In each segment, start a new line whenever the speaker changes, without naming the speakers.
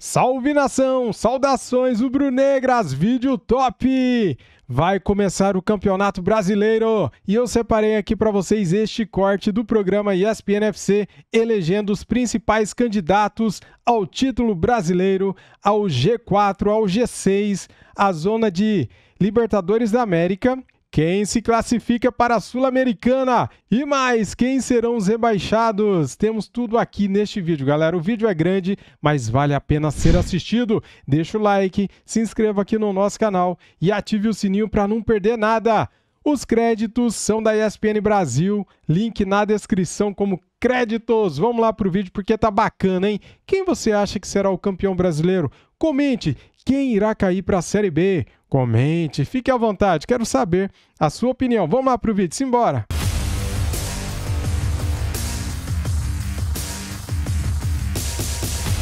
Salve nação! Saudações Rubro-Negras, vídeo top! Vai começar o Campeonato Brasileiro e eu separei aqui para vocês este corte do programa ESPNFC, elegendo os principais candidatos ao título brasileiro, ao G4, ao G6, à zona de Libertadores da América quem se classifica para a Sul-Americana? E mais, quem serão os rebaixados? Temos tudo aqui neste vídeo, galera. O vídeo é grande, mas vale a pena ser assistido. Deixa o like, se inscreva aqui no nosso canal e ative o sininho para não perder nada. Os créditos são da ESPN Brasil, link na descrição como créditos. Vamos lá para o vídeo porque tá bacana, hein? Quem você acha que será o campeão brasileiro? Comente quem irá cair para a Série B comente, fique à vontade, quero saber a sua opinião. Vamos lá pro vídeo, simbora!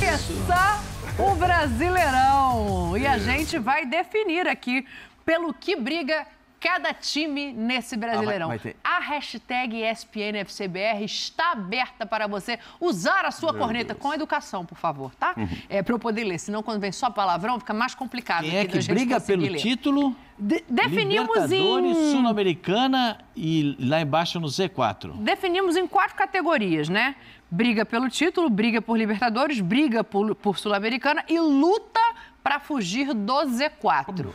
É só o Brasileirão! E a gente vai definir aqui pelo que briga cada time nesse ah, Brasileirão. Ah, vai, vai a hashtag ESPNFCBR está aberta para você usar a sua Meu corneta Deus. com educação, por favor, tá? Uhum. É, para eu poder ler, senão quando vem só palavrão fica mais complicado. Quem é que briga pelo ler. título? De definimos Libertadores, em...
Sul-Americana e lá embaixo no Z4.
Definimos em quatro categorias, né? Briga pelo título, briga por Libertadores, briga por, por Sul-Americana e luta para fugir do Z4. Como?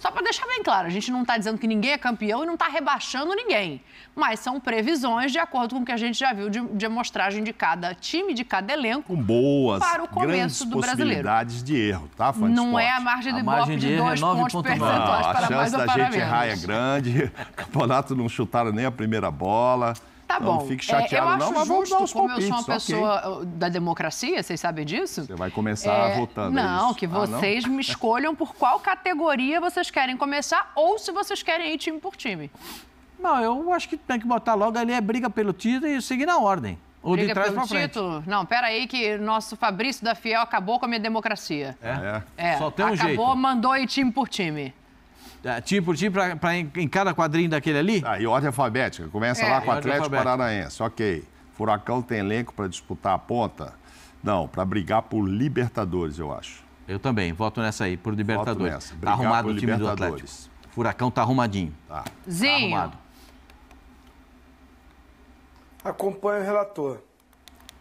Só para deixar bem claro, a gente não está dizendo que ninguém é campeão e não está rebaixando ninguém. Mas são previsões de acordo com o que a gente já viu de, de amostragem de cada time, de cada elenco.
Com boas, para o começo do brasileiro. de erro, tá, Fã Não esporte. é a margem de golpe de, de é dois pontos ponto percentuais não, para mais ou para menos. A chance da gente errar é grande. O campeonato não chutaram nem a primeira bola. Tá então, bom. É, não fique chateado, é, eu acho não, mas justo, vamos como eu sou uma pessoa
okay. Uh, da democracia, vocês sabem disso? Você vai começar é, votando. Não, que vocês ah, não? me escolham por qual categoria vocês querem começar ou se vocês querem ir time por time. Não, eu acho que tem que botar logo ali é briga pelo título
e seguir na ordem. Ou Briga de trás pelo pra título?
Frente. Não, pera aí que nosso Fabrício da Fiel acabou com a minha democracia.
É? é. é. Só tem um acabou, jeito. Acabou,
mandou ir time por time
time por time, para em, em, cada quadrinho daquele ali? Ah, e ordem alfabética. Começa é. lá com Atlético
Paranaense. Ok. Furacão tem elenco para disputar a ponta? Não, para brigar por Libertadores, eu acho.
Eu também, voto nessa aí, por Libertadores. Nessa, tá arrumado o time do Atlético. Furacão tá arrumadinho. Tá.
Zinho. Tá arrumado. Acompanha o relator.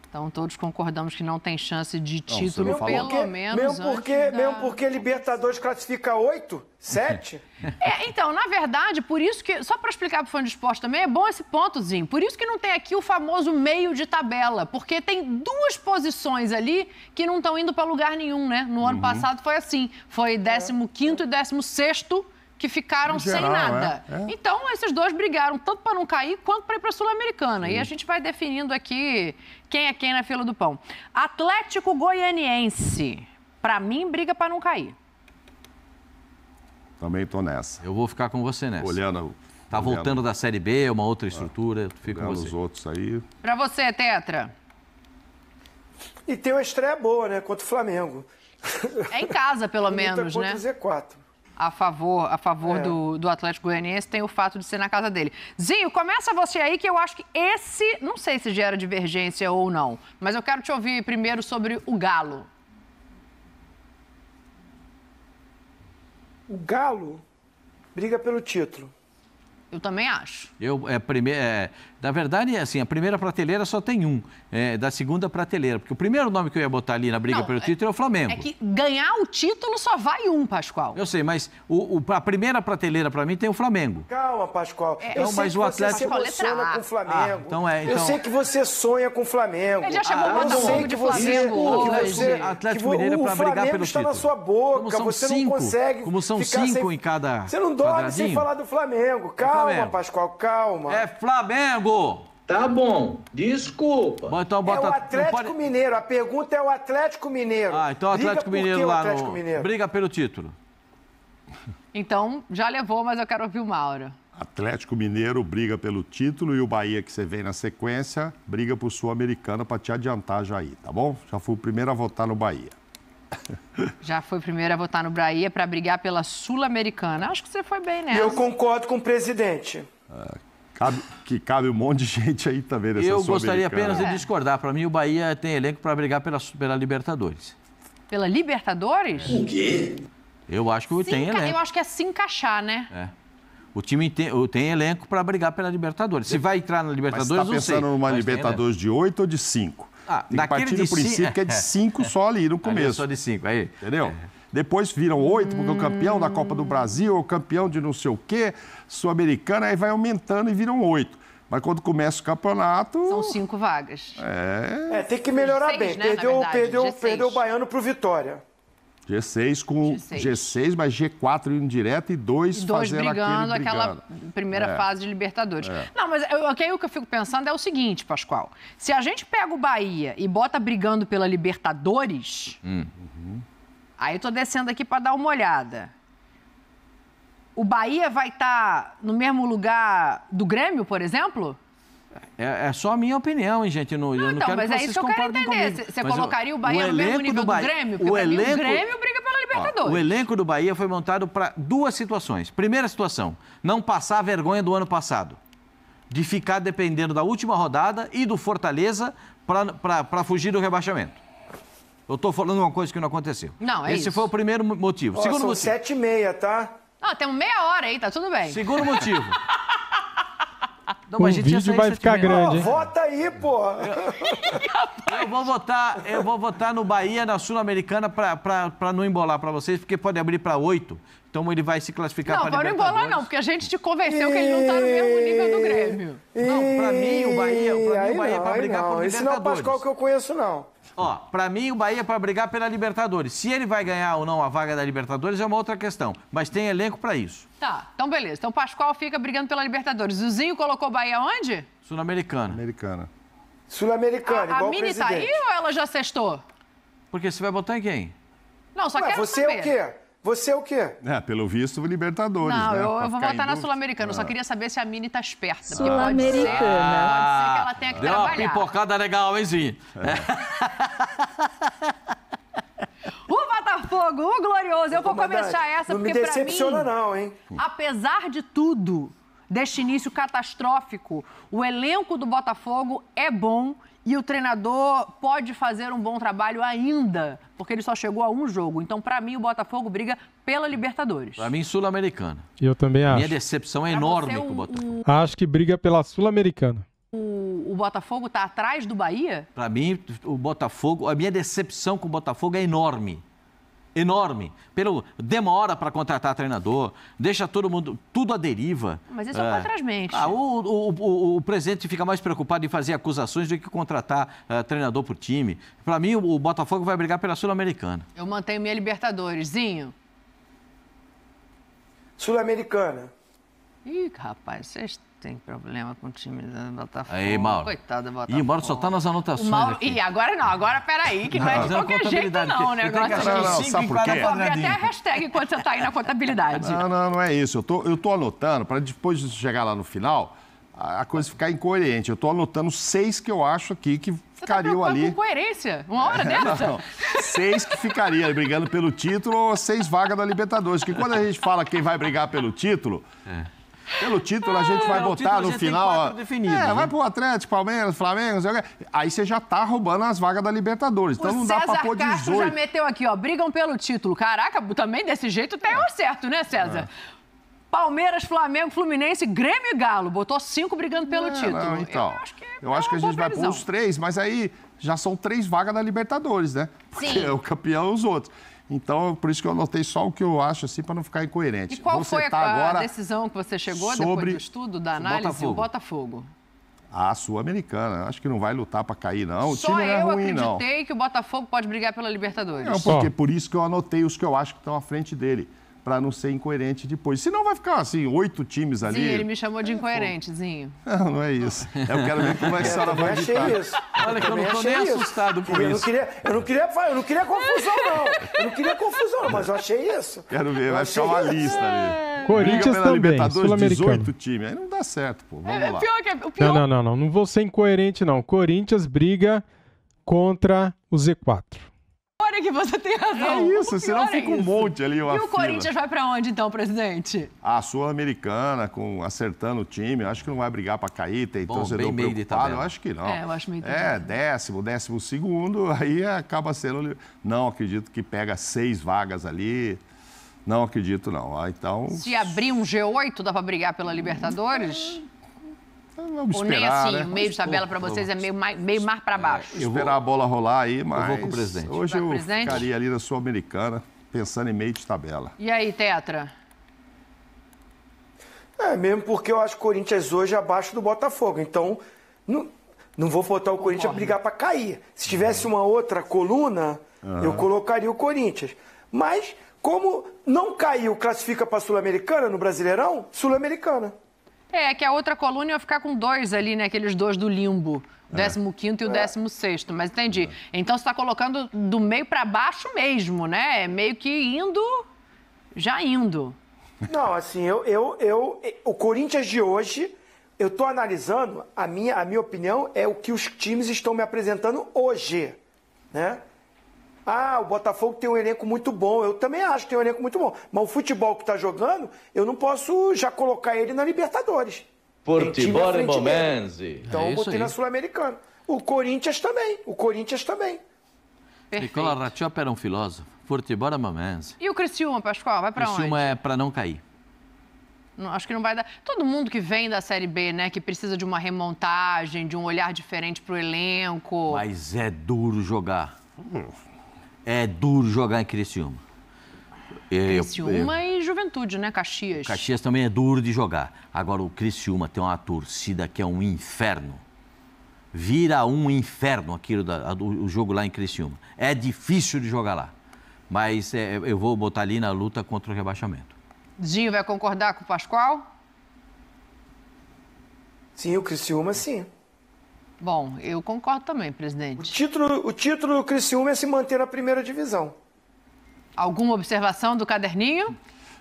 Então todos concordamos que não tem chance de título, não, pelo porque, menos. Mesmo porque,
da... mesmo porque Libertadores classifica oito, sete.
é, então, na verdade, por isso que. Só para explicar para o fã de esporte também, é bom esse pontozinho. Por isso que não tem aqui o famoso meio de tabela, porque tem duas posições ali que não estão indo para lugar nenhum, né? No ano uhum. passado foi assim: foi 15 é. e 16 sexto que ficaram geral, sem nada. É, é. Então, esses dois brigaram tanto para não cair quanto para ir para a Sul-Americana. E a gente vai definindo aqui quem é quem na fila do pão. Atlético Goianiense. Para mim, briga para não cair.
Também estou nessa. Eu
vou ficar com você nessa. Olhando. Tá voltando da Série B, uma outra ah, estrutura. Ah, fico com você. os outros
aí. Para você, Tetra. E tem uma estreia boa, né? Contra o Flamengo. É em casa, pelo menos, né? Contra Z4 a favor, a favor é. do, do Atlético Goianiense tem o fato de ser na casa dele. Zinho, começa você aí, que eu acho que esse, não sei se gera divergência ou não, mas eu quero te ouvir primeiro sobre o Galo.
O Galo
briga pelo título. Eu também acho.
Eu, é, primeiro, é, na verdade, é assim, a primeira prateleira só tem um, é, da segunda prateleira. Porque o primeiro nome que eu ia botar ali na briga Não, pelo é título é, é o Flamengo. É que ganhar o título só vai um, Pascoal. Eu sei, mas o, o a primeira prateleira
para mim tem o Flamengo. Calma, Pascoal. É, então, mas o Atlético... você se emociona com o Flamengo. Ah, então é, então... Eu sei que você sonha com o Flamengo. Ele já chamou ah, todo de Flamengo. Você, você, Atlético Mineiro é para brigar pelo título. O Flamengo está na sua boca, você cinco, não consegue Como são cinco sem, em cada Você não dorme sem falar do é Flamengo. Calma, Pascoal, calma. É Flamengo! Diego! Tá bom,
desculpa. Bom, então bota... É o Atlético pode...
Mineiro, a pergunta é o Atlético Mineiro. Ah, então o
Atlético Mineiro lá Atlético no... Mineiro? Briga pelo título.
Então, já levou, mas eu quero ouvir o Mauro.
Atlético Mineiro briga pelo título e o Bahia, que você vem na sequência, briga pro Sul-Americana para te adiantar já aí, tá bom? Já fui o primeiro a votar no Bahia.
Já foi o primeiro a votar no Bahia para brigar pela Sul-Americana. Acho que você foi bem né? Eu
concordo com o presidente.
É, Cabe, que cabe um monte de gente aí também nessa Eu gostaria apenas de é.
discordar. Para mim, o Bahia tem elenco para brigar pela, pela Libertadores.
Pela Libertadores? O quê?
Eu acho que se tem elenco. Eu
acho que é se encaixar, né?
É. O time tem, tem elenco para brigar pela Libertadores. Se vai entrar na Libertadores, Mas tá não sei. pensando numa Libertadores
de 8 ou de 5? Ah, tem que partir do princípio é. que é de 5 só ali no começo. Ali é só de 5, aí. Entendeu? É depois viram oito, porque o hum. campeão da Copa do Brasil, o campeão de não sei o quê, Sul-Americana, aí vai aumentando e viram oito. Mas quando começa o campeonato. São cinco vagas. É.
é tem que melhorar bem. Né, perdeu, perdeu, perdeu o baiano para o
Vitória. G6 com G6, G6 mas G4 indo direto e dois, e dois fazendo brigando, aquele brigando. aquela
primeira é. fase de Libertadores. É. Não, mas eu, aqui o que eu fico pensando é o seguinte, Pascoal. Se a gente pega o Bahia e bota brigando pela Libertadores, uhum. Aí eu estou descendo aqui para dar uma olhada. O Bahia vai estar tá no mesmo lugar do Grêmio, por exemplo?
É, é, só a minha opinião, hein, gente? Não, não eu não então, quero mas que é isso que eu quero entender. Comigo. Você mas colocaria o Bahia o no mesmo nível do, Bahia, do Grêmio? Porque o, elenco, mim, o Grêmio
briga pela Libertadores. Ó, o
elenco do Bahia foi montado para duas situações. Primeira situação, não passar a vergonha do ano passado. De ficar dependendo da última rodada e do Fortaleza para fugir do rebaixamento. Eu estou falando uma coisa que não aconteceu. Não, é Esse isso. foi o primeiro motivo. Ó, Segundo são motivo. sete
e meia, tá?
Ah, temos meia hora aí, tá tudo bem. Segundo motivo. Não, mas o vídeo vai ficar grande. Hein? vota
aí, pô! Eu, eu, vou votar, eu vou votar no Bahia, na Sul-Americana, para não embolar para vocês, porque pode abrir para oito. Então ele vai se classificar para Não, para não embolar
não, porque a gente te convenceu e... que ele não tá no mesmo nível do Grêmio. E...
Não, para mim o Bahia,
para
mim o Bahia é para brigar não. por Libertadores. Esse não é o Pascoal que eu conheço
não.
Ó, para mim o Bahia é para brigar pela Libertadores. Se ele vai ganhar ou não a vaga da Libertadores é uma outra questão, mas tem elenco para isso.
Tá, então beleza. Então o Pascoal fica brigando pela Libertadores. Zuzinho colocou o Bahia onde?
Sul-Americana. Americana.
Sul-Americana, igual a Mini tá aí
ou ela já cestou?
Porque você vai botar em quem?
Não, só Ué, quero você é saber. Você é o
quê? Você é o quê? É, pelo visto, Libertadores. Não, né? eu, eu vou votar na
Sul-Americana. Ah. Só queria saber se a Mini tá esperta. Sul-Americana. Pode, ser, pode ser que ela tenha que Deu trabalhar. Deu uma
pipocada legal, hein, Zinho? É.
mas eu vou começar essa, não porque para mim. Não hein? Apesar de tudo, deste início catastrófico, o elenco do Botafogo é bom e o treinador pode fazer um bom trabalho ainda, porque ele só chegou a um jogo. Então, para mim, o Botafogo briga pela Libertadores. Para
mim, Sul-Americana. Eu também acho. Minha decepção é pra enorme com o Botafogo.
Acho que briga pela Sul-Americana.
O, o, Botafogo está atrás do Bahia?
Para mim, o Botafogo, a minha decepção com o Botafogo é enorme enorme. Pelo demora para contratar treinador, deixa todo mundo tudo à deriva. Mas isso é, é Ah, o, o, o, o, presidente fica mais preocupado em fazer acusações do que contratar uh, treinador por time. Para mim, o, Botafogo vai brigar pela Sul-Americana.
Eu mantenho minha Libertadores, Zinho.
Sul-Americana.
Ih, rapaz, vocês tem problema com o time da Botafogo. Aí, Mauro. Coitado
Botafogo. Ih, o Mauro só tá nas anotações. Mauro...
E agora não, agora peraí, que não, não é de é qualquer jeito, não, o negócio aqui. Não, é sabe por quê? Eu até a hashtag enquanto você tá aí na contabilidade. Não,
não, não é isso. Eu tô, eu tô anotando, para depois de chegar lá no final, a coisa ficar incoerente. Eu tô anotando seis que eu acho aqui que tá ficariam tá ali. Com
coerência, uma hora é, dessa. Não,
seis que ficariam brigando pelo título ou seis vagas da Libertadores. Que quando a gente fala quem vai brigar pelo título. Pelo título, a gente ah, vai é, botar no final. Definido, é, né? vai pro Atlético, Palmeiras, Flamengo, aí você já tá roubando as vagas da Libertadores. Então o não dá César pra pôr 18. Castro já
meteu aqui, ó, brigam pelo título. Caraca, também desse jeito tem um certo, né, César? É. Palmeiras, Flamengo, Fluminense, Grêmio e Galo. Botou cinco brigando pelo não, título. Não,
então, eu acho que, é eu acho que a gente vai pôr os três, mas aí já são três vagas da Libertadores, né? Porque Sim. é o campeão e é os outros. Então, por isso que eu anotei só o que eu acho, assim, para não ficar incoerente. E qual Vou foi tá a, agora
decisão que você chegou sobre... depois do estudo, da análise? Botafogo. O Botafogo.
A Sul-Americana. Acho que não vai lutar para cair, não. O Só time não é eu ruim, acreditei
não. que o Botafogo pode brigar pela Libertadores. Não, porque
Só. por isso que eu anotei os que eu acho que estão à frente dele para não ser incoerente depois. Senão vai ficar assim, oito times ali. Sim, ele
me chamou de incoerentezinho.
Não, não é isso. É, eu quero ver como é que a senhora vai ditar. isso. Olha, que eu não estou nem isso. assustado por eu isso. Não
queria, eu, não queria, eu não queria confusão,
não. Eu não queria confusão,
mas eu achei isso. Quero ver, eu vai ficar uma isso. lista ali. É. Corinthians pela também, Libertadores, 18 times. Aí não dá certo, pô. Vamos é, é lá. Pior
que, o
pior...
Não, não, não, não. Não vou ser incoerente, não. Corinthians briga contra o Z4.
que você tem razão. É
isso, senão é fica é um monte ali. Uma e
o fila. Corinthians vai para onde então, presidente?
A ah, Sul-Americana, com acertando o time, acho que não vai brigar para cair, tem Bom, torcedor bem preocupado, eu acho que não. É, eu acho meio É, décimo, décimo segundo, aí acaba sendo... Não acredito que pega seis vagas ali, não acredito, não. Ah, então... Se
abrir um G8, dá para brigar pela Libertadores? É, vamos esperar, Ou nem assim, né? o meio de tabela para vocês é meio, meio mar para é, baixo.
É, eu vou esperar a bola rolar aí, mas... Eu vou com o presidente. Hoje eu presidente? ficaria ali na Sul-Americana, pensando em meio de tabela.
E aí, Tetra?
É, mesmo porque eu acho o Corinthians hoje é abaixo do Botafogo. Então, não, não vou botar o Concordo. Corinthians a brigar para cair. Se tivesse uma outra coluna, uhum. eu colocaria o Corinthians. Mas, como não caiu, classifica para Sul-Americana no Brasileirão,
Sul-Americana. É, que a outra coluna ia ficar com dois ali, né? Aqueles dois do limbo. O 15 é. e o 16, é. mas entendi. É. Então você está colocando do meio para baixo mesmo, né? É meio que indo, já indo.
Não, assim, eu, eu, eu, o Corinthians de hoje, eu tô analisando, a minha, a minha opinião é o que os times estão me apresentando hoje, né? Ah, o Botafogo tem um elenco muito bom. Eu também acho que tem um elenco muito bom. Mas o futebol que está jogando, eu não posso já colocar ele na Libertadores. e Momenzi. Então é eu botei aí. na Sul-Americana. O Corinthians também. O Corinthians também.
Perfeito. Nicola Ratiopa era um filósofo. Portibora Momenzi.
E o Criciúma, Pascoal? Vai para onde? Criciúma
é para não cair.
Não, acho que não vai dar. Todo mundo que vem da Série B, né, que precisa de uma remontagem, de um olhar diferente para o elenco.
Mas é duro jogar. Hum é duro jogar em Criciúma. Criciúma
eu, eu, e Juventude, né? Caxias. Caxias
também é duro de jogar. Agora, o Criciúma tem uma torcida que é um inferno. Vira um inferno aquilo da, o jogo lá em Criciúma. É difícil de jogar lá. Mas é, eu vou botar ali na luta contra o rebaixamento.
Dinho vai concordar com o Pascoal? Sim, o Criciúma sim. Bom, eu concordo também, presidente. O título, o título do Criciúma é se manter na primeira divisão. Alguma observação do caderninho?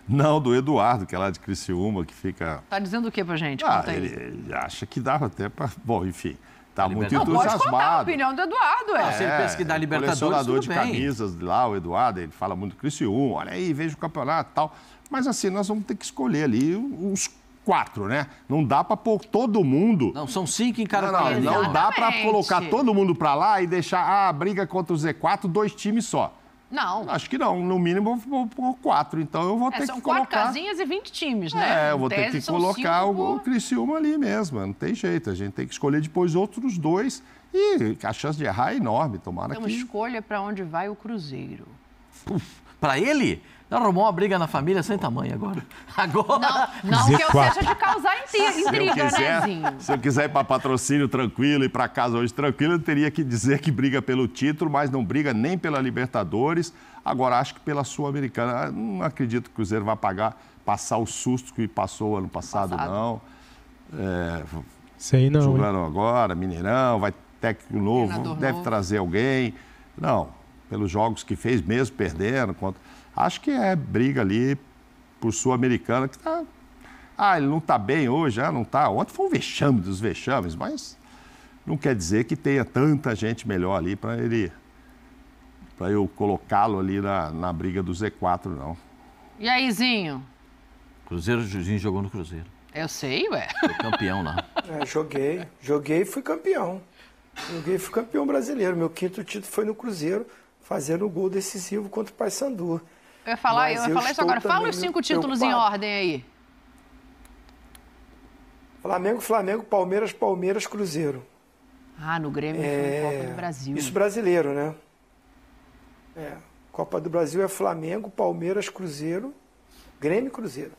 Não, do Eduardo, que é lá de Criciúma, que fica.
Tá dizendo o que pra gente? Ah, ele,
ele, acha que dava até pra. Bom, enfim. Tá muito não, entusiasmado. Pode a
opinião do Eduardo, é. Não, ah, se ele pensa que dá é,
Libertadores, de bem. camisas lá, o Eduardo, ele fala muito do Criciúma, olha aí, veja o campeonato e tal. Mas assim, nós vamos ter que escolher ali os quatro, né? Não dá para pôr todo mundo. Não, são cinco em cada não, Não, não dá para colocar todo mundo para lá e deixar ah, a briga contra o Z4, dois times só. Não. Acho que não. No mínimo vou por quatro. Então eu vou é, ter que colocar. São quatro casinhas
e vinte times, né? É, eu vou tese, ter que colocar cinco... o,
Criciúma ali mesmo. Não tem jeito. A gente tem que escolher depois outros dois. E a chance de errar é enorme. Tomara então, que. Então
escolha para onde vai o Cruzeiro.
Para ele? Não arrumou uma briga na família sem tamanho agora.
Agora. Não, não que eu seja de causar intriga, se né, Se eu
quiser ir para patrocínio tranquilo e para casa hoje tranquilo, eu teria que dizer que briga pelo título, mas não briga nem pela Libertadores. Agora acho que pela Sul-Americana. Ah, não acredito que o Cruzeiro vai pagar, passar o susto que passou ano passado, passado. não. É, Sei não. jogaram agora, Mineirão, vai técnico novo, deve novo. trazer alguém. Não, pelos jogos que fez mesmo, perdendo. Contra... Acho que é briga ali por Sul-Americana, que tá. ah, ele não está bem hoje, ah, não está. Ontem foi um vexame dos vexames, mas não quer dizer que tenha tanta gente melhor ali para ele. para eu colocá-lo ali na, na briga do Z4, não.
E aí, Zinho?
Cruzeiro Juzinho jogou no Cruzeiro.
Eu sei, ué. Foi
campeão lá.
É,
joguei. Joguei e fui campeão. Joguei e fui campeão brasileiro. Meu quinto título foi no Cruzeiro, fazendo o gol decisivo contra o Paysandu.
Eu ia falar, eu, ia falar isso agora. Fala os cinco títulos em ordem aí.
Flamengo, Flamengo, Palmeiras, Palmeiras, Cruzeiro.
Ah, no Grêmio é... foi Copa do Brasil. Isso
brasileiro, né? É. Copa do Brasil é Flamengo, Palmeiras, Cruzeiro, Grêmio Cruzeiro.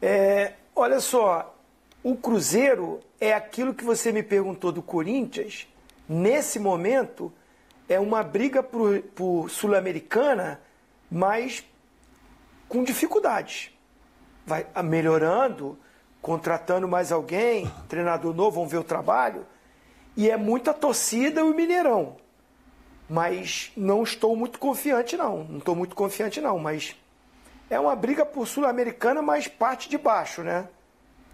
É, olha só, o Cruzeiro é aquilo que você me perguntou do Corinthians. Nesse momento, é uma briga por, por Sul-Americana, mas com dificuldades. Vai ah, melhorando, contratando mais alguém, treinador novo, vão ver o trabalho. E é muita torcida o Mineirão. Mas não estou muito confiante, não. Não estou muito confiante, não. Mas é uma briga por Sul-Americana, mas parte de baixo, né?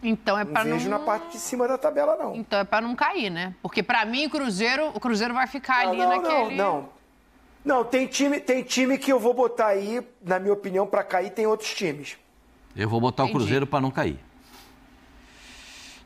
Então é para não vejo não... na parte de cima da tabela não. Então é para não cair, né? Porque para mim o Cruzeiro, o Cruzeiro vai ficar não, ali não, naquele Não, não,
não, tem time, tem time que eu vou botar aí, na minha opinião, para cair, tem outros times.
Eu vou botar Entendi. o Cruzeiro para não cair.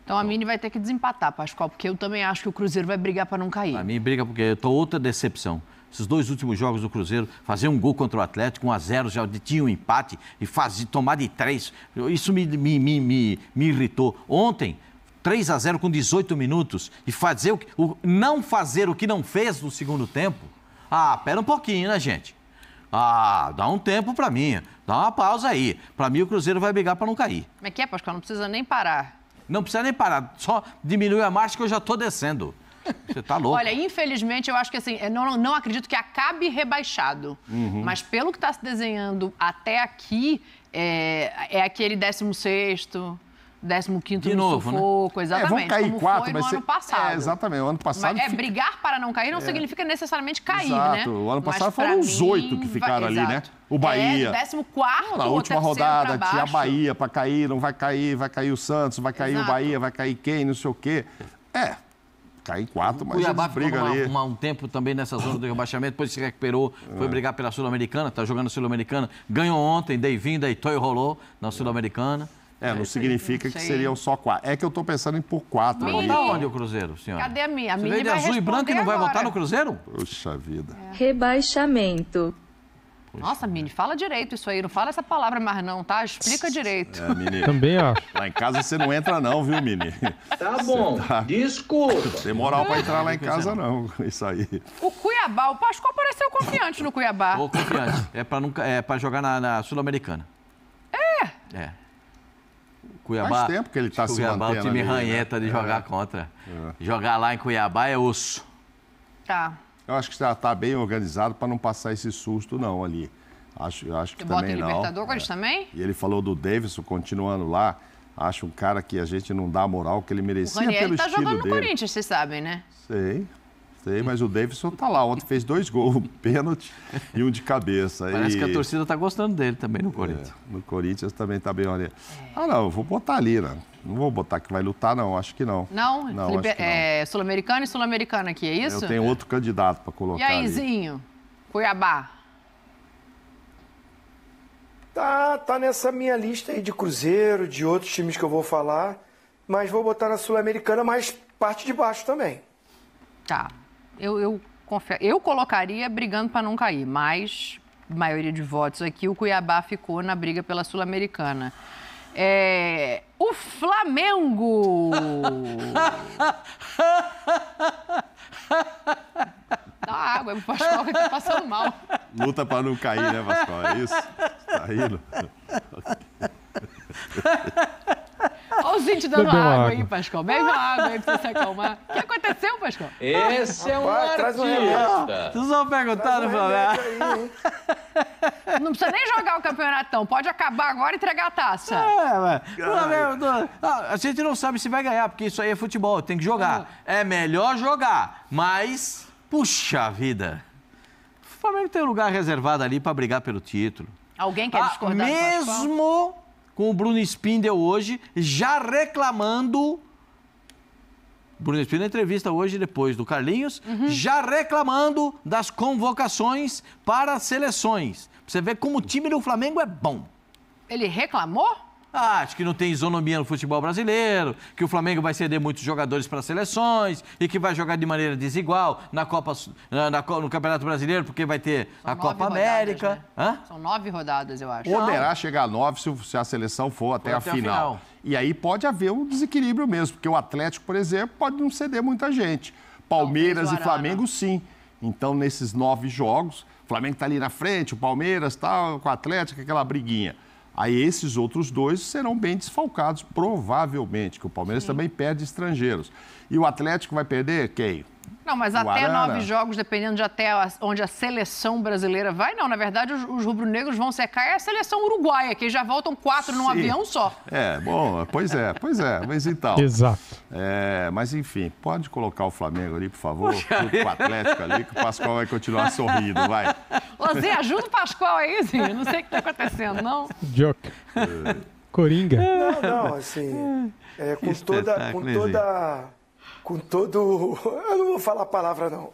Então a Mini vai ter que desempatar, Pascoal, porque eu também acho que o Cruzeiro vai brigar para não cair. A
Mini briga porque eu tô outra decepção. Esses dois últimos jogos do Cruzeiro, fazer um gol contra o Atlético, 1 um a 0 já tinha um empate e fazer tomar de três, isso me, me, me, me, me irritou. Ontem, 3 a 0 com 18 minutos e fazer o, o não fazer o que não fez no segundo tempo. Ah, pera um pouquinho, né, gente? Ah, dá um tempo para mim. Dá uma pausa aí. Para mim, o Cruzeiro vai brigar para não cair.
Como é que é, Pascoal? Não precisa nem parar.
Não precisa nem parar. Só diminui a marcha que eu já tô descendo. Você tá louco.
Olha, infelizmente, eu acho que assim, eu não, não acredito que acabe rebaixado. Uhum. Mas pelo que está se desenhando até aqui, é, é aquele 16 sexto 15
de novo, né? sufoco, né? exatamente. É, vão cair como quatro, foi no mas ano passado. É, exatamente, o ano passado. Mas, é,
brigar para não cair não é. significa necessariamente cair, né? Exato. né? O ano passado mas, foram os oito que ficaram ali, né?
O Bahia. É,
14 Na última rodada, tinha a Bahia
para cair, não vai cair, vai cair o Santos, vai cair Exato. o Bahia, vai cair quem, não sei o quê. É, cair quatro, mas Cuiabá briga ali.
Uma, um tempo também nessa zona do rebaixamento, depois se recuperou, foi é. brigar pela Sul-Americana, tá jogando Sul-Americana, ganhou ontem, dei vinda e toy rolou na Sul-Americana. É, não significa
que seriam só quatro. É que eu estou pensando em por quatro. Vai onde o Cruzeiro, senhora? Cadê a minha? A
minha de azul e branco e não
vai votar no Cruzeiro? Puxa vida.
É. Rebaixamento. Poxa Nossa, Mini, fala direito isso aí. Não fala essa palavra mais não, tá? Explica direito. É, Mini.
Também, ó. Lá em casa você não entra não, viu, Mini? Tá bom, tá... desculpa. Tem moral pra entrar lá em casa não, isso aí.
O Cuiabá, o Pascoal pareceu confiante no Cuiabá.
Ô, confiante. É
pra, nunca, é pra jogar na, na Sul-Americana. É? É. Cuiabá. Faz tempo que ele está se Cuiabá, mantendo. Cuiabá, o time ranheta né? de é. jogar é. contra. É. Jogar lá em Cuiabá é osso.
Tá. Eu acho que já está bem organizado para não passar esse susto, não, ali. Acho, acho que Bota também não. Libertadores é. também? E ele falou do Davidson continuando lá. Acho um cara que a gente não dá a moral que ele merecia o pelo tá estilo dele. Ele está jogando no Corinthians,
vocês sabem, né?
Sei. Sei, mas o Davidson tá lá. Ontem fez dois gols, um pênalti e um de cabeça. Parece e... que a torcida está gostando dele também no Corinthians. É, no Corinthians também está bem olha. Ah, não, eu vou botar ali, né? Não vou botar que vai lutar, não. Acho que não. Não? não, Felipe, não.
É sul-americano e sul-americana aqui, é isso? Eu tenho
outro candidato para colocar E aí, ali.
Zinho? Cuiabá?
Tá, tá nessa minha lista aí de Cruzeiro, de outros times que eu vou falar. Mas vou botar na Sul-Americana, mas parte de baixo também.
Tá eu, eu, eu colocaria brigando para não cair, mas maioria de votos aqui, o Cuiabá ficou na briga pela Sul-Americana. É, o Flamengo! Dá água, o Pascoal que tá passando mal.
Luta para não cair, né, Pascoal? É isso? Tá rindo?
Olha o Zinho te dando água, água, aí, Pascoal. Bebe uma água aí pra você se acalmar. O que aconteceu, Pascoal? Esse é um Rapaz, artista. Vocês vão perguntar, não né? um Não precisa nem jogar o campeonatão. Pode acabar agora e entregar a taça. É, ué.
A gente não sabe se vai ganhar, porque isso aí é futebol. Tem que jogar. Ah. É melhor jogar, mas... Puxa vida. O Flamengo tem um lugar reservado ali para brigar pelo título. Alguém quer ah, discordar? Mesmo com o Bruno Spindel hoje, já reclamando. Bruno Espino entrevista hoje depois do Carlinhos, uhum. já reclamando das convocações para as seleções. Você vê como o time do Flamengo é bom.
Ele reclamou?
Ah, acho que não tem isonomia no futebol brasileiro, que o Flamengo vai ceder muitos jogadores para seleções e que vai jogar de maneira desigual na Copa, na, na, no Campeonato Brasileiro, porque vai ter São a Copa rodadas, América. Né?
São nove rodadas, eu acho. Poderá
chegar a nove se, se a seleção for até, até a, final. a, final. E aí pode haver um desequilíbrio mesmo, porque o Atlético, por exemplo, pode não ceder muita gente. Palmeiras e Flamengo, sim. Então, nesses nove jogos, o Flamengo está ali na frente, o Palmeiras, tal, com o Atlético, aquela briguinha. Aí esses outros dois serão bem desfalcados, provavelmente, que o Palmeiras Sim. também perde estrangeiros. E o Atlético vai perder quem?
Não, mas até Arana. nove jogos, dependendo de até onde a seleção brasileira vai, não. Na verdade, os, rubro-negros vão secar é a seleção uruguaia, que já voltam quatro Sim. num avião só.
É, bom, pois é, pois é, mas então. Exato. É, mas enfim, pode colocar o Flamengo ali, por favor, com
o Atlético ali, que o Pascoal vai continuar sorrindo, vai.
Lazer, ajuda o Pascoal aí, Zinho. Não sei o que está acontecendo, não.
Joke. É. Coringa. Não, não, assim, é, com, toda, com toda
com todo. Eu não vou falar a palavra, não.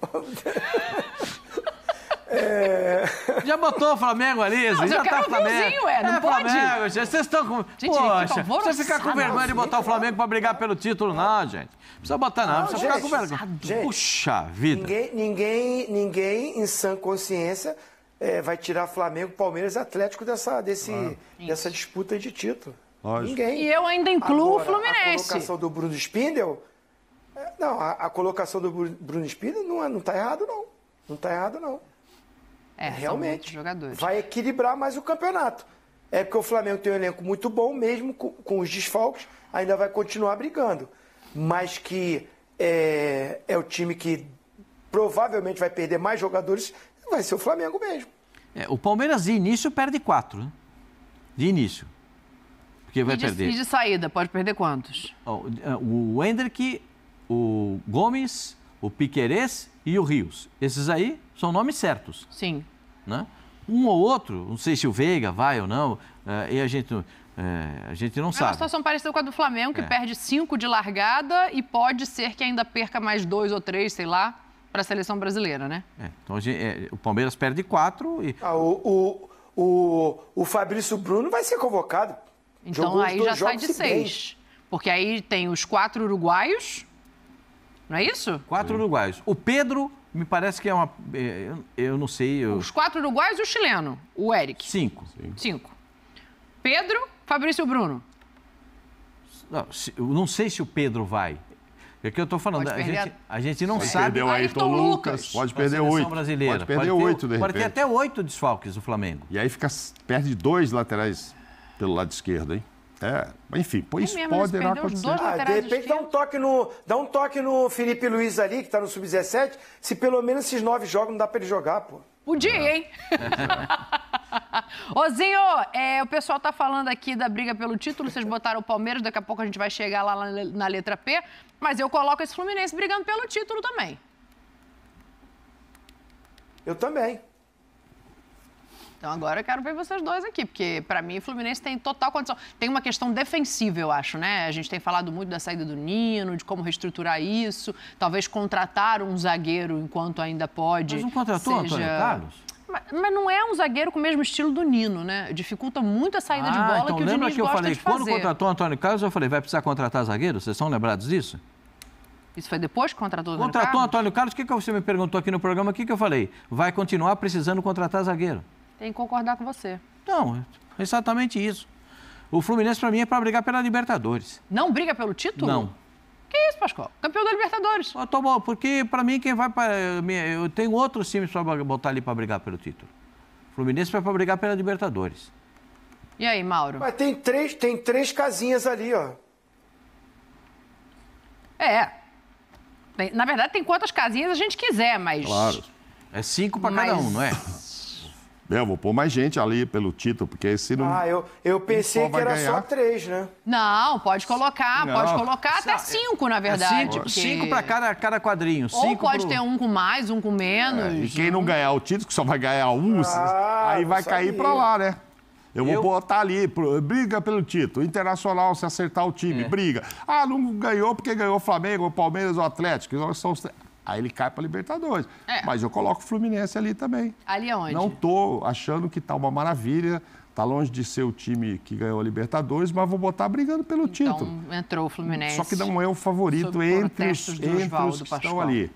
É...
Já botou o Flamengo ali, não, já tá o Flamengo. Ué, não é, pode? Flamengo, vocês estão com. Gente, Poxa, não precisa ficar com vergonha de botar o Flamengo pra brigar pelo título, não, gente. Não precisa botar, não, não precisa gente, ficar com vergonha. Gente, Puxa
vida. Ninguém, ninguém, ninguém em sã consciência é, vai tirar Flamengo, Palmeiras e Atlético dessa, desse, ah. dessa disputa de título.
Lógico.
Ninguém. E eu ainda incluo Agora, o Fluminense. A colocação
do Bruno Spindel é, não, a, a, colocação do Bruno Espino não está é, errado, não. Não está errado, não. É, realmente. jogadores. Vai equilibrar mais o campeonato. É porque o Flamengo tem um elenco muito bom, mesmo com, com os desfalques, ainda vai continuar brigando. Mas que é, é o time que provavelmente vai perder mais jogadores, vai ser o Flamengo mesmo.
É, o Palmeiras de início perde quatro, né? De início. Porque vai e de, perder. E de
saída, pode perder quantos?
Oh, o Hendrick o Gomes, o Piquerez e o Rios. Esses aí são nomes certos. Sim. Né? Um ou outro, não sei se o Veiga vai ou não, eh, e a gente, eh, a gente não é sabe. É uma
situação parecida com a do Flamengo, que é. perde cinco de largada e pode ser que ainda perca mais dois ou três, sei lá, para a seleção brasileira, né?
É, então gente, eh, o Palmeiras perde quatro e. Ah, o, o,
o, o Fabrício Bruno vai ser convocado. Então Jogou aí já sai de seis.
Bem. Porque aí tem os quatro uruguaios,
não é isso? Quatro uruguaios.
O Pedro, me parece que é uma. É, eu, eu não sei. Eu... Os quatro uruguaios e o chileno, o Eric. Cinco. Cinco. Cinco. Pedro, Fabrício Bruno.
Não, se, eu não sei se o Pedro vai. É que eu estou falando, a gente, a gente, não pode sabe. Perdeu
Ayrton Lucas, Lucas. Pode perder oito. Brasileira. Pode perder oito, de repente. Pode ter até
oito desfalques o Flamengo. E aí fica, perde dois laterais pelo lado esquerdo, hein? É, enfim, pois é mesmo, pode acontecer. Ah, de
repente dá um, toque no, dá um toque no Felipe Luiz ali, que está no sub-17, se pelo menos esses nove jogos não dá para ele jogar, pô.
Podia, é. hein? Ozinho, é, o pessoal tá falando aqui da briga pelo título, vocês botaram o Palmeiras, daqui a pouco a gente vai chegar lá na, na letra P, mas eu coloco esse Fluminense brigando pelo título também. Eu também. Então agora eu quero ver vocês dois aqui, porque para mim o Fluminense tem total condição. Tem uma questão defensiva, eu acho, né? A gente tem falado muito da saída do Nino, de como reestruturar isso, talvez contratar um zagueiro enquanto ainda pode. Mas não contratou, seja... Antônio Carlos? Mas, não é um zagueiro com o mesmo estilo do Nino, né? Dificulta muito a saída ah, de bola então que o lembra que eu falei, Quando contratou
o Antônio Carlos, eu falei, vai precisar contratar zagueiro? Vocês são lembrados disso?
Isso foi depois que contratou o Antônio contratou Carlos? Contratou
o Antônio Carlos, o que, que você me perguntou aqui no programa, o que, que eu falei? Vai continuar precisando contratar zagueiro.
Tem que concordar com você.
Não, exatamente isso. O Fluminense, para mim, é para brigar pela Libertadores. Não briga pelo título? Não. Que isso, Pascoal? Campeão da Libertadores. Eu tô bom, porque para mim, quem vai para. Eu tenho outros times para botar ali para brigar pelo título. O Fluminense vai para brigar
pela Libertadores. E aí, Mauro? Mas tem três, tem três casinhas ali, ó.
É. na verdade, tem quantas casinhas a gente quiser, mas.
Claro. É cinco para mas... cada um, não é? Né, eu vou pôr mais gente ali pelo título, porque se não. Ah, eu, eu pensei que era ganhar. só
três, né? Não, pode colocar, não. pode colocar até é cinco, na é verdade. Cinco, porque... cinco para
cada, cada quadrinho. Ou cinco pode pro... ter
um com mais, um com menos. É, e
quem não ganhar o título, que só vai ganhar um, ah, aí vai cair para lá, né? Eu vou eu... botar ali, briga pelo título. Internacional, se acertar o time, é. briga. Ah, não ganhou porque ganhou o Flamengo, o Palmeiras, o Atlético. Nós somos Aí ele cai para Libertadores. É. Mas eu coloco o Fluminense ali também.
Ali aonde? Não
tô achando que tá uma maravilha. Tá longe de ser o time que ganhou a Libertadores, mas vou botar brigando pelo então, título.
Entrou o Fluminense. Só que não é o favorito entre os, entre os que estão ali.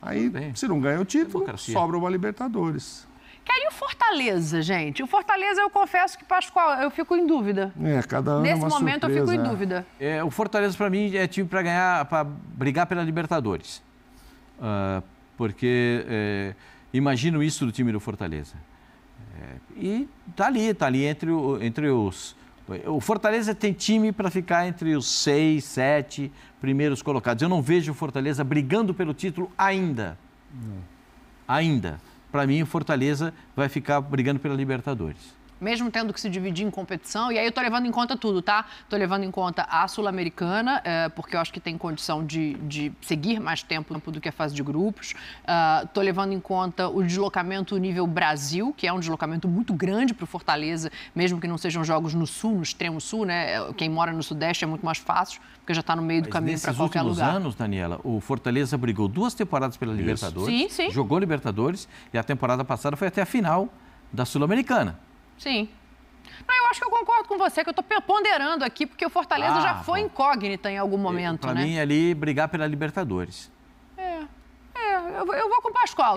Aí, se não ganha o título, sobra uma Libertadores.
Quer o Fortaleza, gente. O Fortaleza, eu confesso que, Pascoal, eu fico em dúvida.
É, cada ano é Nesse uma momento, surpresa, eu fico em é.
dúvida.
É, o Fortaleza, para mim, é time para ganhar, para brigar pela Libertadores uh, porque é, imagino isso do time do Fortaleza. É, e tá ali, tá ali entre, entre os. O Fortaleza tem time para ficar entre os seis, sete primeiros colocados. Eu não vejo o Fortaleza brigando pelo título ainda. Não. Ainda. Para mim, o Fortaleza vai ficar brigando pela Libertadores
mesmo tendo que se dividir em competição. E aí eu tô levando em conta tudo, tá? Tô levando em conta a Sul-Americana, é, porque eu acho que tem condição de, de seguir mais tempo do que a fase de grupos. Uh, tô levando em conta o deslocamento nível Brasil, que é um deslocamento muito grande para o Fortaleza, mesmo que não sejam jogos no sul, no extremo sul, né? Eh, quem mora no Sudeste é muito mais fácil, porque já está no meio do Mas caminho para qualquer lugar. Nesses
anos, Daniela, o Fortaleza brigou duas temporadas pela Isso. Libertadores, sim, sim. jogou Libertadores e a temporada passada foi até a final da Sul-Americana.
Sim. Não, eu acho que eu concordo com você, que eu estou ponderando aqui, porque o Fortaleza ah, já foi bom. incógnita em algum momento, né? Para mim,
ali, brigar pela Libertadores.
É, é eu, eu vou com o Pascoal.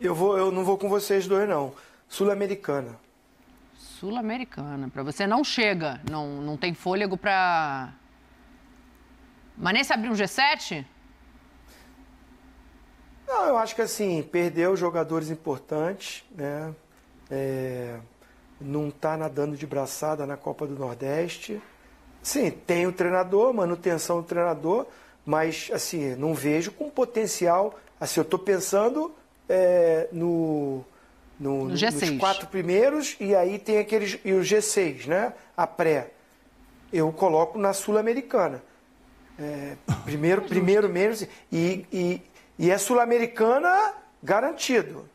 Eu, vou, eu não vou com vocês dois, não. Sul-Americana. Sul-Americana. Para você não chega, não, não tem fôlego para... Mas nem se abrir um G7?
Não, eu acho que assim, perdeu jogadores importantes, né? É, não está nadando de braçada na Copa do Nordeste. Sim, tem o treinador, manutenção do treinador, mas assim, não vejo com potencial. Assim, eu estou pensando é, no, no, no nos quatro primeiros e aí tem aqueles. E o G6, né? A pré. Eu coloco na Sul-Americana. É, primeiro, primeiro menos. E, e e é Sul-Americana garantido.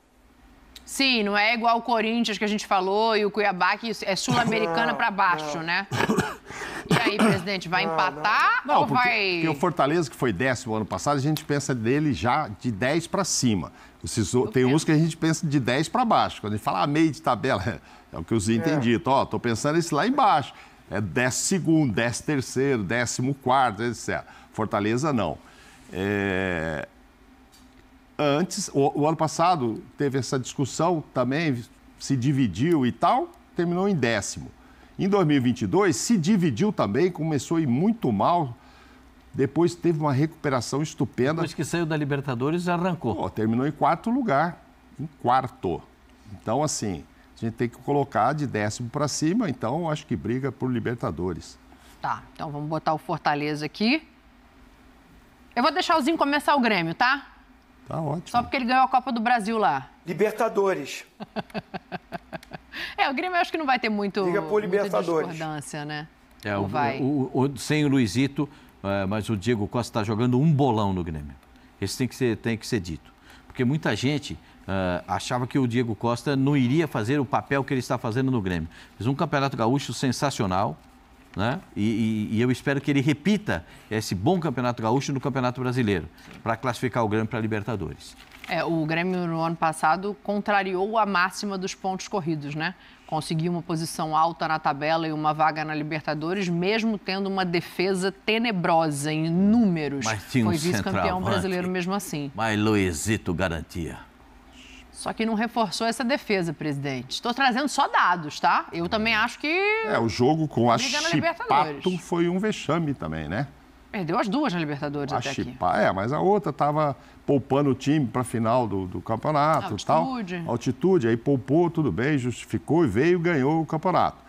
Sim, não é igual o Corinthians que a gente falou e o Cuiabá que é sul-americana para baixo, não. né? E aí, presidente, vai não, empatar não. ou porque, vai. Porque o
Fortaleza, que foi décimo ano passado, a gente pensa dele já de 10 para cima. Ciso... Tem uns que a gente pensa de 10 para baixo. Quando a gente fala ah, meio de tabela, é o que os entendidos. é. Ó, tô pensando esse lá embaixo. É 10 segundo, 10 terceiro, 14 quarto, etc. Fortaleza não. É antes, o, o ano passado teve essa discussão também, se dividiu e tal, terminou em décimo. Em 2022, se dividiu também, começou a ir muito mal, depois teve uma recuperação estupenda. Depois que saiu da Libertadores, arrancou. Pô, terminou em quarto lugar, em quarto. Então, assim, a gente tem que colocar de décimo para cima, então acho que briga por Libertadores.
Tá, então vamos botar o Fortaleza aqui. Eu vou deixar o Zinho começar o Grêmio, tá? Tá ótimo. Só porque ele ganhou a Copa do Brasil lá.
Libertadores.
é, o Grêmio eu acho que não vai ter muito, Liga por Libertadores. discordância, né?
É, o, vai. O, o, sem o Luizito, é, mas o Diego Costa está jogando um bolão no Grêmio. Isso tem que ser, tem que ser dito. Porque muita gente é, achava que o Diego Costa não iria fazer o papel que ele está fazendo no Grêmio. Fez um campeonato gaúcho sensacional, né? E, e, e, eu espero que ele repita esse bom Campeonato Gaúcho no Campeonato Brasileiro, para classificar o Grêmio para a Libertadores.
É, o Grêmio no ano passado contrariou a máxima dos pontos corridos, né? Conseguiu uma posição alta na tabela e uma vaga na Libertadores, mesmo tendo uma defesa tenebrosa em números. Mas tinha um Foi vice-campeão brasileiro mesmo assim.
Mas Luizito garantia.
Só que não reforçou essa defesa, presidente. Estou trazendo só dados, tá? Eu também acho que. É,
o jogo com a Chipato foi um vexame também, né? Perdeu as duas na Libertadores a até Chipa, aqui. É, mas a outra estava poupando o time para a final do, do campeonato. Altitude. Tal, altitude, aí poupou, tudo bem, justificou e veio ganhou o campeonato.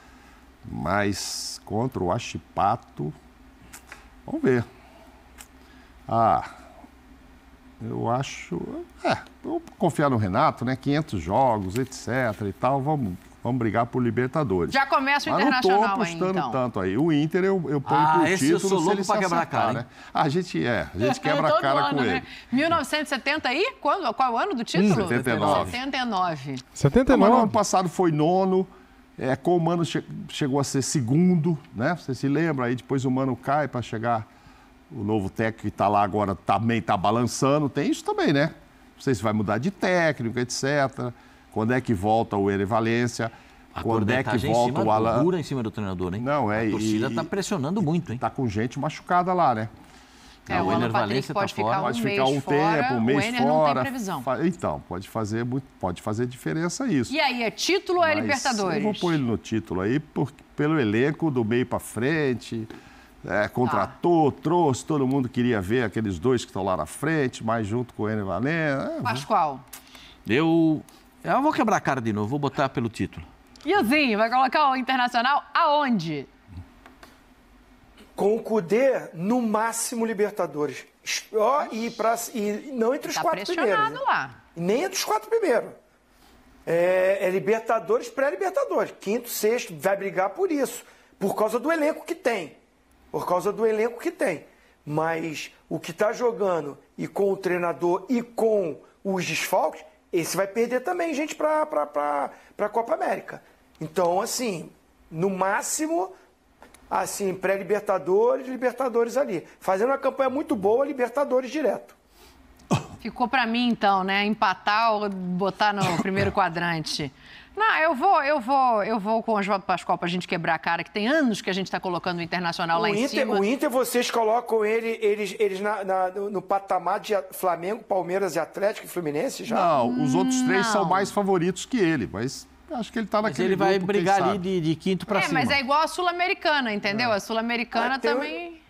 Mas contra o Achipato, vamos ver. Ah, eu acho. É, vou confiar no Renato, né? 500 jogos, etc e tal. Vamos, vamos brigar por Libertadores. Já começa o Mas Internacional não tô apostando aí, então. tanto aí. O Inter eu, eu ponho ah, por esse título eu sou louco se pra quebrar a cara, né? A gente é, a gente quebra a cara ano, com né? ele.
1970 aí? Quando, qual é o ano do título? 79. 79.
79. Mas, no ano passado foi nono. É, com o Mano che chegou a ser segundo, né? Você se lembra? Aí depois o Mano cai para chegar o novo técnico que está lá agora também está balançando, tem isso também, né? Não sei se vai mudar de técnico, etc. Quando é que volta o Ere Valência? A quando é que volta o Alan? Dura em cima do treinador, hein? Não é. isso A torcida está pressionando muito, hein? Está com gente machucada lá, né? É, o, Ener Valência tá fora. Um pode ficar um tempo, um mês o fora. Não tem previsão. Então, pode fazer, pode fazer diferença isso. E
aí, é título ou é Libertadores? Eu vou pôr
ele no título aí, por, pelo elenco do meio para frente. É, contratou, ah. trouxe, todo mundo queria ver aqueles dois que estão lá na frente, mais junto com o Enio Valente. É, né? Pascoal. Eu, eu vou quebrar a
cara de novo, vou botar pelo título.
E Zinho, vai colocar o Internacional aonde?
Com o Cudê, no máximo Libertadores. Ó, e, pra, e não entre os tá quatro primeiros. Né? lá. Nem entre os quatro primeiros. É, é Libertadores, pré-Libertadores. Quinto, sexto, vai brigar por isso. Por causa do elenco que tem por causa do elenco que tem. Mas o que está jogando e com o treinador e com os desfalques, esse vai perder também gente para a Copa América. Então, assim, no máximo, assim, pré-Libertadores, Libertadores ali. Fazendo uma campanha muito boa, Libertadores direto.
Ficou para mim, então, né? Empatar ou botar no primeiro quadrante. Não, eu vou, eu vou, eu vou com o Oswaldo Pascoal pra gente quebrar a cara, que tem anos que a gente está colocando o Internacional o lá Inter, em cima. O
Inter, vocês colocam ele, eles, eles na, na, no patamar de Flamengo, Palmeiras e Atlético e Fluminense já? Não, os outros três são
mais favoritos que ele, mas acho que ele tá naquele mas ele vai brigar ali de, de, quinto para é, cima. É,
mas é igual a Sul-Americana, entendeu? É. A Sul-Americana ah, também...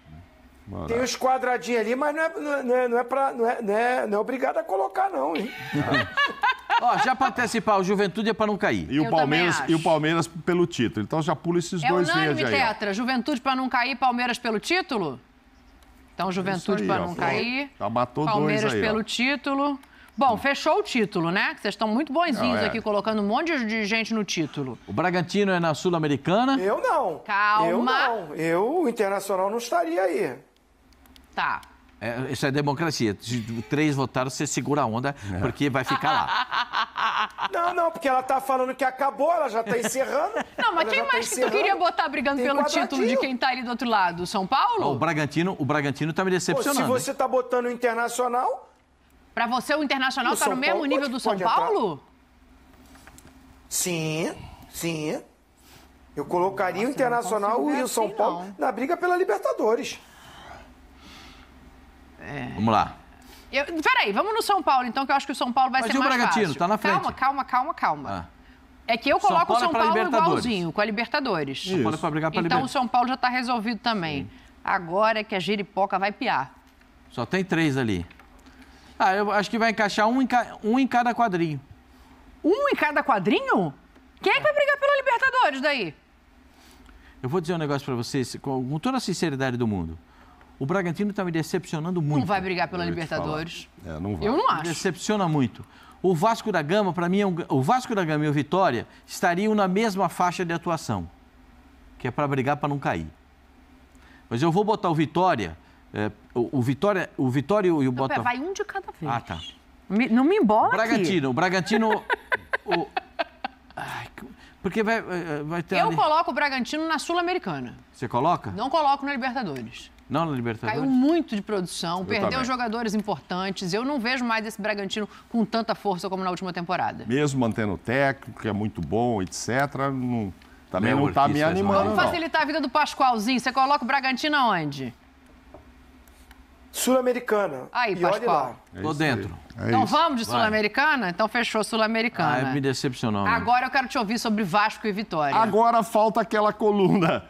Tem os quadradinhos ali, mas não é, não é, não é, pra, não é, não é, não é obrigado a colocar, não, hein?
Ó, já para antecipar, o Juventude é para não cair. E o, Palmeiras, e o Palmeiras pelo título. Então já pula esses é dois verdes aí. É
tetra. Juventude para não cair, Palmeiras pelo título? Então, é Juventude é para não ó, cair.
Já matou Palmeiras dois aí, pelo ó.
título. Bom, fechou o título, né? Vocês estão muito bonzinhos é. aqui, colocando um monte de gente no título. O Bragantino
é na Sul-Americana?
Eu não. Calma. Eu não.
Eu, o Internacional, não estaria aí. Tá.
É, isso é democracia. Se três votaram, você segura a onda, é. porque vai ficar
lá. Não, não, porque ela tá falando que acabou, ela já tá encerrando. Não, mas quem tá mais tá que tu queria botar brigando Tem pelo título de quem
tá ali do outro lado? São Paulo? o
Bragantino, o Bragantino tá me decepcionando. Pô, se
você tá botando o Internacional... Pra você, o Internacional o tá no mesmo Paulo, nível do São Paulo? Entrar.
Sim, sim. Eu colocaria Nossa, o Internacional e o São assim, Paulo não. na briga pela Libertadores.
É. Vamos lá.
Eu, peraí, vamos no São Paulo, então, que eu acho que o São Paulo vai Mas ser mais fácil. Mas o Bragantino? Tá na frente. Calma, calma, calma, calma. Ah. É que eu coloco o é São Paulo, Paulo igualzinho, com a Libertadores. Isso. São é brigar pra então o São Paulo já está resolvido também. Sim. Agora é que a giripoca vai piar.
Só tem três ali. Ah, eu acho que vai encaixar um em, ca... um em cada quadrinho. Um em cada
quadrinho? Quem é que vai brigar pela Libertadores daí?
Eu vou dizer um negócio para vocês, com toda a sinceridade do mundo. O Bragantino está me decepcionando muito. Não
vai brigar pela Libertadores.
É, não vai. Eu não acho. decepciona muito. O Vasco da Gama, para mim, é um... o Vasco da Gama e o Vitória estariam na mesma faixa de atuação, que é para brigar para não cair. Mas eu vou botar o Vitória, é, o, o, Vitória, o Vitória e o então, Botafogo. Vai
um de cada vez. Ah, tá. Me, não me embola o Bragantino,
aqui. o Bragantino, o... Ai, porque vai, é, é, vai ter. Eu ali...
coloco o Bragantino na Sul-Americana.
Você
coloca? Não
coloco na Libertadores.
Não na Libertadores? Caiu
muito de produção, eu perdeu também. jogadores importantes. Eu não vejo mais esse Bragantino com tanta força como na última temporada.
Mesmo mantendo o técnico, que é muito bom, etc., não, também Meu não está me é animando. Vamos facilitar
a vida do Pascoalzinho. Você coloca o Bragantino aonde?
Sul-Americana.
Aí, e Pascoal.
É dentro. É então isso. vamos de
Sul-Americana? Então fechou Sul-Americana. Ah, me
decepcionou.
Né? Agora
eu quero te ouvir sobre Vasco e Vitória.
Agora falta aquela coluna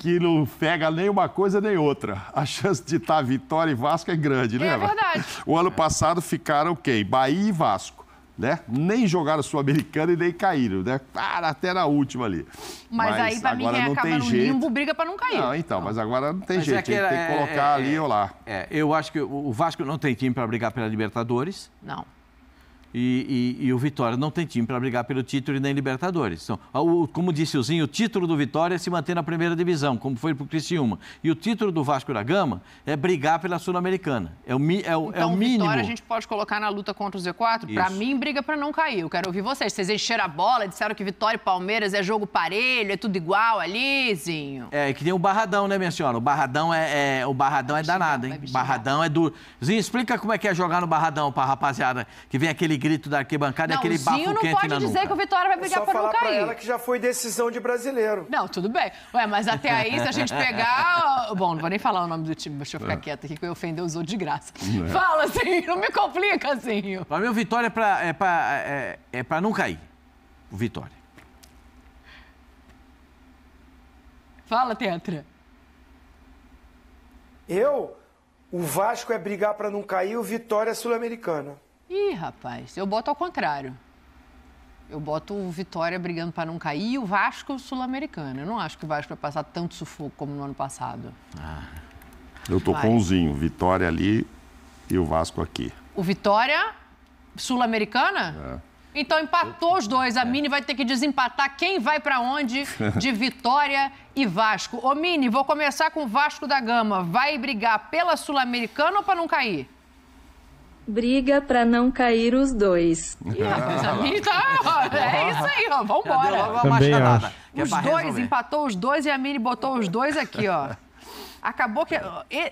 que não pega nem uma coisa nem outra. A chance de estar tá Vitória e Vasco é grande, né? É verdade. O ano passado ficaram quem? Bahia e Vasco. Né? Nem jogaram Sul-Americana e nem caíram, né? Para até na última ali. Mas, mas aí, pra agora mim, é quem acaba no jeito. limbo
briga pra não cair. Não, então,
mas agora não tem mas é jeito. É que tem que colocar é,
ali ou lá. É, eu acho que o Vasco não tem time pra brigar pela Libertadores. Não. E, e, e, o Vitória não tem time para brigar pelo título e nem Libertadores. Então, o, como disse o Zinho, o título do Vitória é se manter na primeira divisão, como foi para o Criciúma. E o título do Vasco da Gama é brigar pela Sul-Americana. É o, é, é, o, então, é o mínimo. Vitória a gente
pode colocar na luta contra o Z4? Para mim, briga para não cair. Eu quero ouvir vocês. Vocês encheram a bola, disseram que Vitória e Palmeiras é jogo parelho, é tudo igual ali, Zinho.
É, que tem o Barradão, né, minha senhora? O Barradão é, é o barradão é danado, hein? Barradão é duro. Zinho, explica como é que é jogar no Barradão para rapaziada que vem aquele grito da arquibancada, não, aquele bafo quente na nuca. não pode dizer
que o Vitória vai brigar é para não cair. Pra ela que já foi decisão de brasileiro. Não, tudo bem. Ué, mas até aí, se a gente pegar... Bom, não vou nem falar o nome do time, deixa eu ficar é. quieta aqui, que eu ia ofender os outros de graça. É. Fala, assim não me complica, Zinho.
Para mim, o Vitória é para é pra, é, é pra não cair.
O Vitória.
Fala, Tetra.
Eu? O Vasco é brigar para não cair, o Vitória é sul-americana.
Ih, rapaz, eu boto ao contrário. Eu boto o Vitória brigando para não cair e o Vasco Sul-Americano. Eu não acho que o Vasco vai passar tanto sufoco como no ano passado.
Ah, eu tô com umzinho. Vitória ali e o Vasco aqui.
O Vitória Sul-Americana? É. Então empatou os dois. A Mini vai ter que desempatar quem vai para onde de Vitória e Vasco. Ô Mini, vou começar com o Vasco da Gama. Vai brigar pela Sul-Americana ou para não cair?
briga para não cair os dois. Ah. Tá, é isso aí, ó. Vamos embora. Os dois,
empatou os dois e a Mini botou os dois aqui, ó acabou que.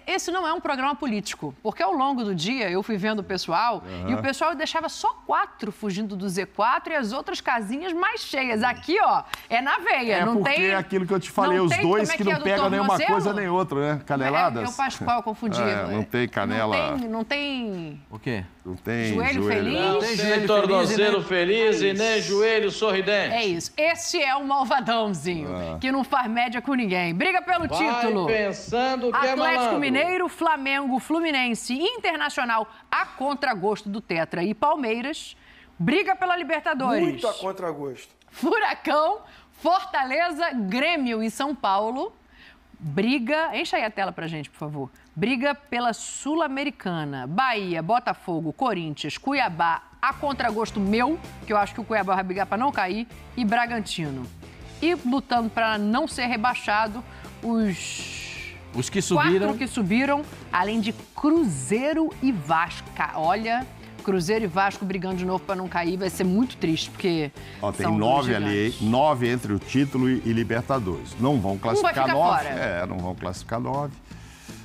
Esse não é um programa político, porque ao longo do dia eu fui vendo o pessoal uhum. e o pessoal deixava só quatro fugindo do Z4 e as outras casinhas mais cheias. Aqui, ó, é na veia. É não porque tem.
aquilo que eu te falei, os dois é que, que, não é pegam nenhuma coisa nem outra, né? É, Caneladas? É, é o Pascoal confundido. É, não tem canela. Não
tem. Não tem...
O quê? Não tem joelho, joelho. feliz. Não
tem joelho tornozelo feliz, e nem joelho
sorridente. É isso. Este é o malvadãozinho, Ah. que não faz média com ninguém. Briga pelo Vai título. pensando que é Atlético Mineiro, Flamengo, Fluminense Internacional a contragosto do Tetra e Palmeiras. Briga pela Libertadores. Muito a
contragosto.
Furacão, Fortaleza, Grêmio e São Paulo briga. Enche aí a tela pra gente, por favor. Briga pela Sul-Americana. Bahia, Botafogo, Corinthians, Cuiabá, a contragosto meu, que eu acho que o Cuiabá vai brigar para não cair, e Bragantino. E lutando para não ser rebaixado, os. Os que subiram. Quatro que subiram, além de Cruzeiro e Vasca. Olha, Cruzeiro e Vasco brigando de novo para não cair vai ser muito triste, porque.
Ó, tem nove ali, nove entre o título e, e Libertadores. Não vão classificar um nove. Fora. É, não vão classificar nove.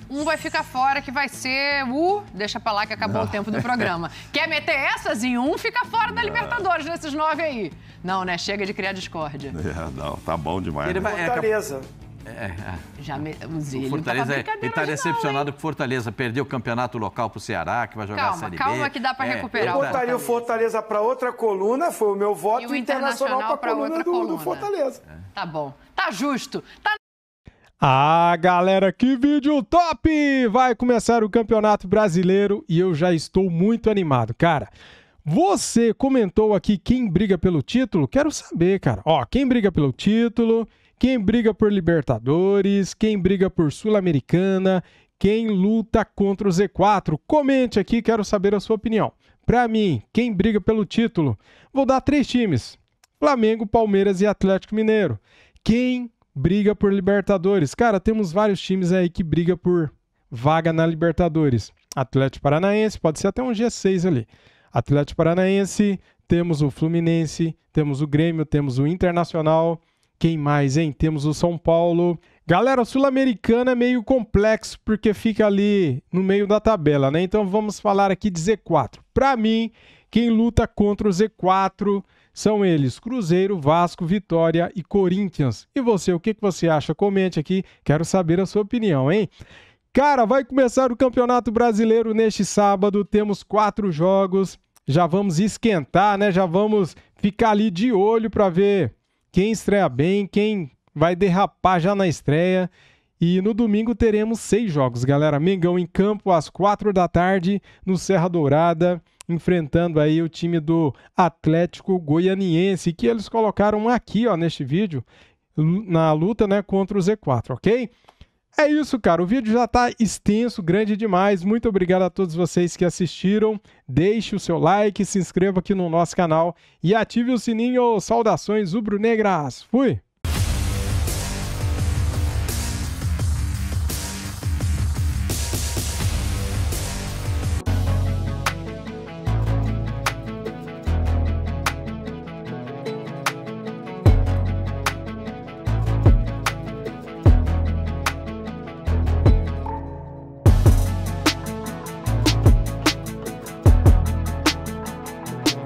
Um vai ficar fora, que vai ser o. Deixa pra lá que acabou não. o tempo do programa. Quer meter essas em um, fica fora da Libertadores, nesses nove aí. Não, né? Chega de criar discórdia. É,
não, tá bom demais. Ele né? É, Fortaleza. É, é,
Já me, o Fortaleza é-
ele está decepcionado não, que Fortaleza perdeu o campeonato local para o Ceará, que vai jogar calma, a Série calma B. Calma, que dá para é, recuperar. Eu botaria
o Fortaleza para outra coluna, foi o meu voto, e o Internacional, para coluna, outra do, coluna
do Fortaleza. É. Tá bom, tá justo. Tá...
Ah, galera, que vídeo top! Vai começar o Campeonato Brasileiro e eu já estou muito animado, cara. Você comentou aqui quem briga pelo título? Quero saber, cara. Ó, quem briga pelo título? Quem briga por Libertadores, quem briga por Sul-Americana, quem luta contra o Z4? Comente aqui, quero saber a sua opinião. Para mim, quem briga pelo título? Vou dar três times: Flamengo, Palmeiras e Atlético Mineiro. Quem briga por Libertadores? Cara, temos vários times aí que briga por vaga na Libertadores. Atlético Paranaense, pode ser até um G6 ali. Atlético Paranaense, temos o Fluminense, temos o Grêmio, temos o Internacional, quem mais, hein? Temos o São Paulo. Galera, o sul americano é meio complexo porque fica ali no meio da tabela, né? Então vamos falar aqui de Z4. Para mim, quem luta contra o Z4 são eles: Cruzeiro, Vasco, Vitória e Corinthians. E você, o que, que você acha? Comente aqui, quero saber a sua opinião, hein? Cara, vai começar o Campeonato Brasileiro neste sábado, temos quatro jogos, já vamos esquentar, né? Já vamos ficar ali de olho para ver quem estreia bem, quem vai derrapar já na estreia. E no domingo teremos seis jogos, galera. Mengão em campo às quatro da tarde no Serra Dourada, enfrentando aí o time do Atlético Goianiense, que eles colocaram aqui, ó, neste vídeo, na luta, né, contra o Z4, ok? É isso, cara. O vídeo já está extenso, grande demais. Muito obrigado a todos vocês que assistiram. Deixe o seu like, se inscreva aqui no nosso canal e ative o sininho. Saudações, Ubro Negras. Fui!